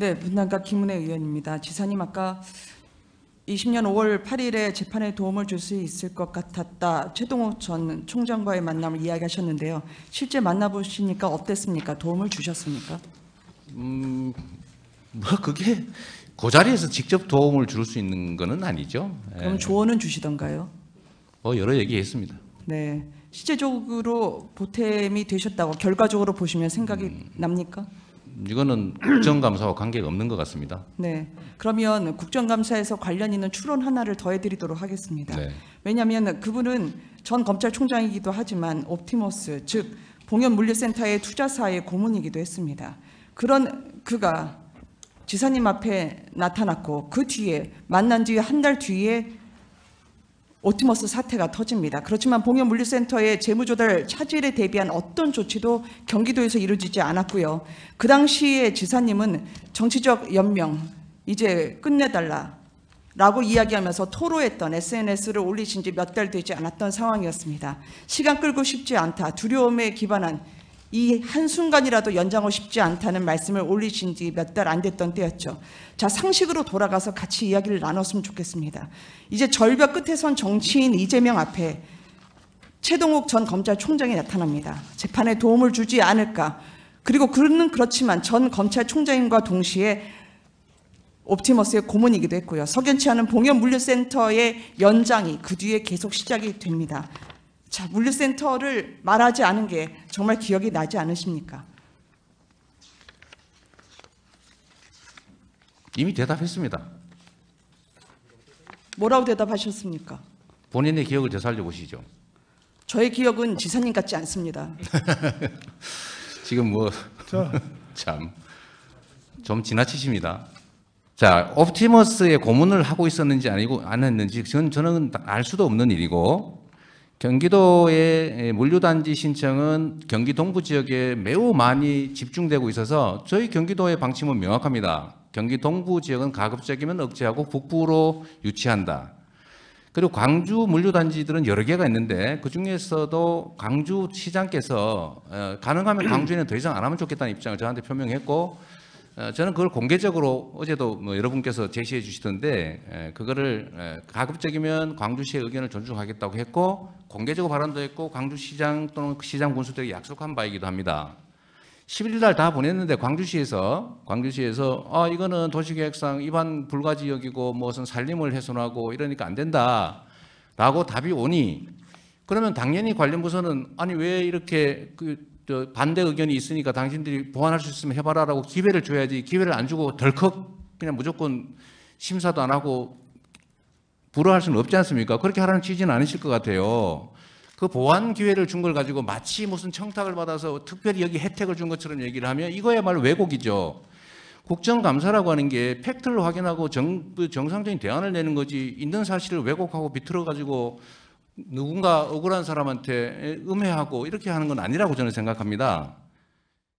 네, 분당갑 김은혜 의원입니다. 지사님 아까 20년 5월 8일에 재판에 도움을 줄 수 있을 것 같았다. 최동호 전 총장과의 만남을 이야기하셨는데요. 실제 만나보시니까 어땠습니까? 도움을 주셨습니까? 음, 뭐 그게 그 자리에서 직접 도움을 줄 수 있는 것은 아니죠. 그럼 예. 조언은 주시던가요? 뭐 여러 얘기했습니다. 네, 실제적으로 보탬이 되셨다고 결과적으로 보시면 생각이 음. 납니까? 이거는 국정감사와 관계가 없는 것 같습니다. 네. 그러면 국정감사에서 관련 있는 추론 하나를 더해드리도록 하겠습니다. 네. 왜냐하면 그분은 전 검찰총장이기도 하지만 옵티머스 즉 봉현물류센터의 투자사의 고문이기도 했습니다. 그런 그가 지사님 앞에 나타났고 그 뒤에 만난 뒤한달 뒤에 오티머스 사태가 터집니다. 그렇지만 봉현물류센터의 재무조달 차질에 대비한 어떤 조치도 경기도에서 이루어지지 않았고요. 그 당시에 지사님은 정치적 연명, 이제 끝내달라. 라고 이야기하면서 토로했던 SNS를 올리신 지 몇 달 되지 않았던 상황이었습니다. 시간 끌고 싶지 않다. 두려움에 기반한 이 한순간이라도 연장하고 싶지 않다는 말씀을 올리신 지 몇 달 안 됐던 때였죠. 자, 상식으로 돌아가서 같이 이야기를 나눴으면 좋겠습니다. 이제 절벽 끝에 선 정치인 이재명 앞에 최동욱 전 검찰총장이 나타납니다. 재판에 도움을 주지 않을까. 그리고 그는 그렇지만 전 검찰총장님과 동시에 옵티머스의 고문이기도 했고요. 석연치 않은 봉연 물류센터의 연장이 그 뒤에 계속 시작이 됩니다. 자, 물류센터를 말하지 않은 게 정말 기억이 나지 않으십니까? 이미 대답했습니다. 뭐라고 대답하셨습니까? 본인의 기억을 되살려 보시죠. 저의 기억은 지사님 같지 않습니다. 지금 뭐참좀 지나치십니다. 자, 옵티머스의 고문을 하고 있었는지 아니고 안 했는지 저는 저는 알 수도 없는 일이고 경기도의 예, 물류단지 신청은 경기 동부 지역에 매우 많이 집중되고 있어서 저희 경기도의 방침은 명확합니다. 경기 동부 지역은 가급적이면 억제하고 북부로 유치한다. 그리고 광주 물류단지들은 여러 개가 있는데 그 중에서도 광주 시장께서 어, 가능하면 광주에는 더 이상 안 하면 좋겠다는 입장을 저한테 표명했고 어, 저는 그걸 공개적으로 어제도 뭐 여러분께서 제시해 주시던데 그거를 가급적이면 광주시의 의견을 존중하겠다고 했고 공개적으로 발언도 했고 광주시장 또는 그 시장 군수들에게 약속한 바이기도 합니다. 11일 날 다 보냈는데 광주시에서 광주시에서 아 이거는 도시계획상 위반 불가 지역이고 무슨 산림을 훼손하고 이러니까 안 된다라고 답이 오니 그러면 당연히 관련 부서는 아니 왜 이렇게 그저 반대 의견이 있으니까 당신들이 보완할 수 있으면 해봐라라고 기회를 줘야지 기회를 안 주고 덜컥 그냥 무조건 심사도 안 하고 불허할 수는 없지 않습니까? 그렇게 하라는 취지는 아니실 것 같아요. 그 보완 기회를 준 걸 가지고 마치 무슨 청탁을 받아서 특별히 여기 혜택을 준 것처럼 얘기를 하면 이거야말로 왜곡이죠. 국정감사라고 하는 게 팩트를 확인하고 정, 그 정상적인 대안을 내는 거지 있는 사실을 왜곡하고 비틀어 가지고 누군가 억울한 사람한테 음해하고 이렇게 하는 건 아니라고 저는 생각합니다.